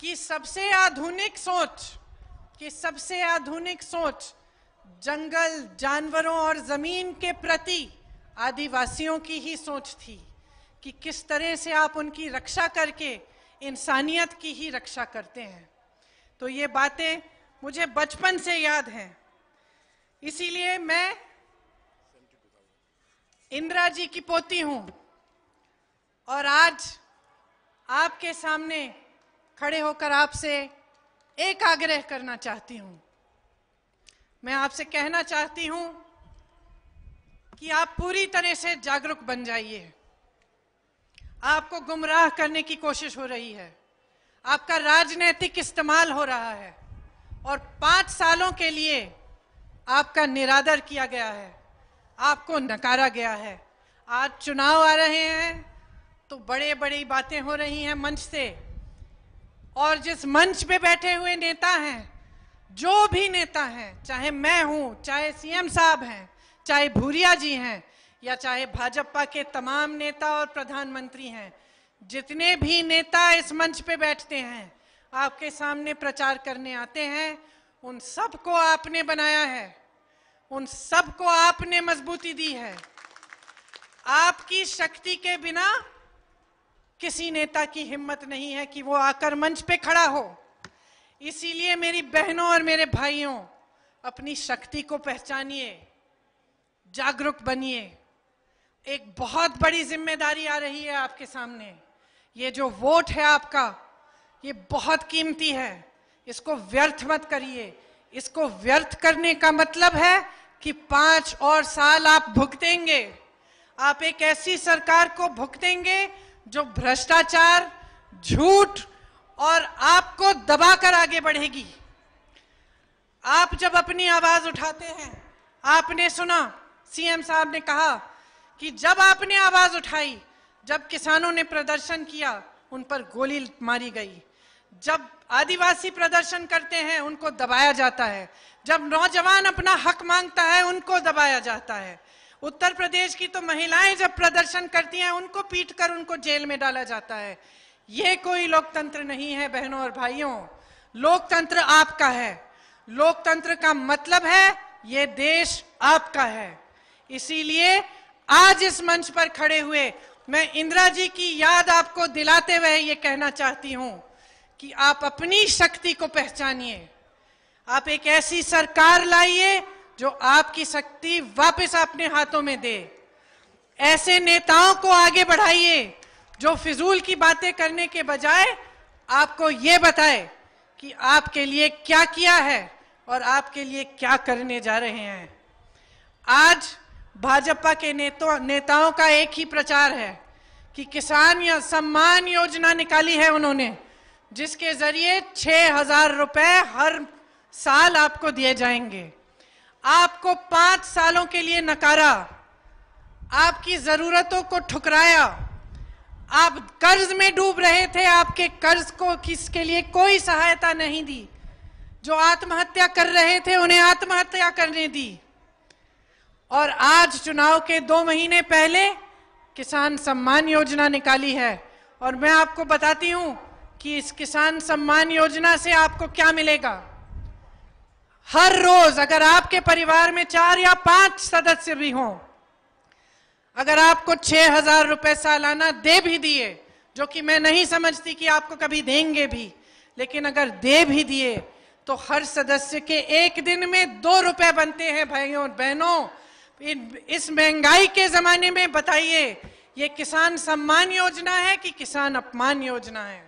कि सबसे आधुनिक सोच कि सबसे आधुनिक सोच जंगल जानवरों और जमीन के प्रति आदिवासियों की ही सोच थी कि किस तरह से आप उनकी रक्षा करके इंसानियत की ही रक्षा करते हैं तो ये बातें मुझे बचपन से याद हैं इसीलिए मैं इंदिरा जी की पोती हूं और आज आपके सामने खड़े होकर आपसे एक आग्रह करना चाहती हूं मैं आपसे कहना चाहती हूं कि आप पूरी तरह से जागरूक बन जाइए आपको गुमराह करने की कोशिश हो रही है आपका राजनैतिक इस्तेमाल हो रहा है और पांच सालों के लिए आपका निरादर किया गया है आपको नकारा गया है आज चुनाव आ रहे हैं तो बड़े बड़ी बातें हो रही हैं मंच से और जिस मंच पे बैठे हुए नेता हैं जो भी नेता हैं चाहे मैं हूं चाहे सीएम साहब हैं चाहे भूरिया जी हैं या चाहे भाजपा के तमाम नेता और प्रधानमंत्री हैं जितने भी नेता इस मंच पे बैठते हैं आपके सामने प्रचार करने आते हैं उन सबको आपने बनाया है उन सबको आपने मजबूती दी है आपकी शक्ति के बिना किसी नेता की हिम्मत नहीं है कि वो आकर मंच पे खड़ा हो इसीलिए मेरी बहनों और मेरे भाइयों अपनी शक्ति को पहचानिए जागरूक बनिए एक बहुत बड़ी जिम्मेदारी आ रही है आपके सामने ये जो वोट है आपका ये बहुत कीमती है इसको व्यर्थ मत करिए इसको व्यर्थ करने का मतलब है कि पांच और साल आप भुगतेंगे आप एक ऐसी सरकार को भुगतेंगे जो भ्रष्टाचार झूठ और आपको दबाकर आगे बढ़ेगी आप जब अपनी आवाज उठाते हैं आपने सुना सीएम साहब ने कहा कि जब आपने आवाज उठाई जब किसानों ने प्रदर्शन किया उन पर गोली मारी गई जब आदिवासी प्रदर्शन करते हैं उनको दबाया जाता है जब नौजवान अपना हक मांगता है उनको दबाया जाता है उत्तर प्रदेश की तो महिलाएं जब प्रदर्शन करती हैं उनको पीट कर उनको जेल में डाला जाता है ये कोई लोकतंत्र नहीं है बहनों और भाइयों लोकतंत्र आपका है लोकतंत्र का मतलब है ये देश आपका है इसीलिए आज इस मंच पर खड़े हुए मैं इंदिरा जी की याद आपको दिलाते हुए ये कहना चाहती हूं कि आप अपनी शक्ति को पहचानिए आप एक ऐसी सरकार लाइए जो आपकी शक्ति वापस अपने हाथों में दे ऐसे नेताओं को आगे बढ़ाइए जो फिजूल की बातें करने के बजाय आपको ये बताए कि आपके लिए क्या किया है और आपके लिए क्या करने जा रहे हैं आज भाजपा के नेतो नेताओं का एक ही प्रचार है कि किसान या सम्मान योजना निकाली है उन्होंने जिसके जरिए छः हजार रुपये हर साल आपको दिए जाएंगे आपको पांच सालों के लिए नकारा आपकी जरूरतों को ठुकराया आप कर्ज में डूब रहे थे आपके कर्ज को किसके लिए कोई सहायता नहीं दी जो आत्महत्या कर रहे थे उन्हें आत्महत्या करने दी और आज चुनाव के दो महीने पहले किसान सम्मान योजना निकाली है और मैं आपको बताती हूं कि इस किसान सम्मान योजना से आपको क्या मिलेगा हर रोज अगर आपके परिवार में चार या पांच सदस्य भी हों अगर आपको छह हजार रुपए सालाना दे भी दिए जो कि मैं नहीं समझती कि आपको कभी देंगे भी लेकिन अगर दे भी दिए तो हर सदस्य के एक दिन में दो रुपए बनते हैं भाइयों और बहनों इस महंगाई के जमाने में बताइए ये किसान सम्मान योजना है कि किसान अपमान योजना है